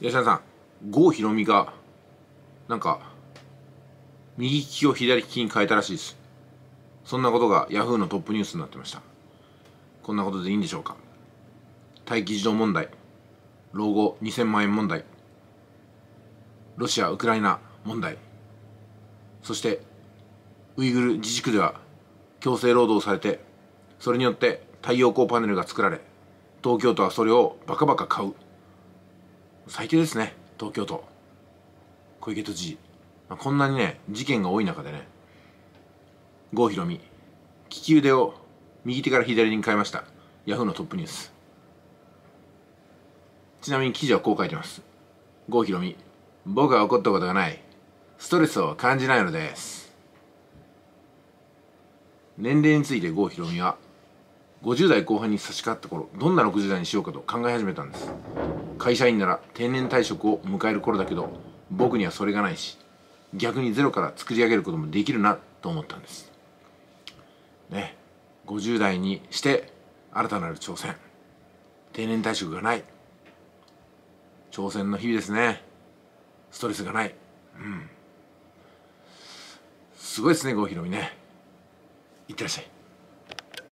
吉田さん郷ひろみがなんか右利きを左利きに変えたらしいですそんなことがヤフーのトップニュースになってましたこんなことでいいんでしょうか待機児童問題老後2000万円問題ロシア・ウクライナ問題そしてウイグル自治区では強制労働されてそれによって太陽光パネルが作られ東京都はそれをバカバカ買う最低ですね東京都小池都知事、まあ、こんなにね事件が多い中でね郷ひろみ利き腕を右手から左に変えましたヤフーのトップニュースちなみに記事はこう書いてます郷ひろみ僕は怒ったことがないストレスを感じないのです年齢について郷ひろみは50代後半に差し掛かった頃どんな60代にしようかと考え始めたんです会社員なら定年退職を迎える頃だけど僕にはそれがないし逆にゼロから作り上げることもできるなと思ったんですね50代にして新たなる挑戦定年退職がない挑戦の日々ですねストレスがないうんすごいですね郷ひろみねいってらっしゃい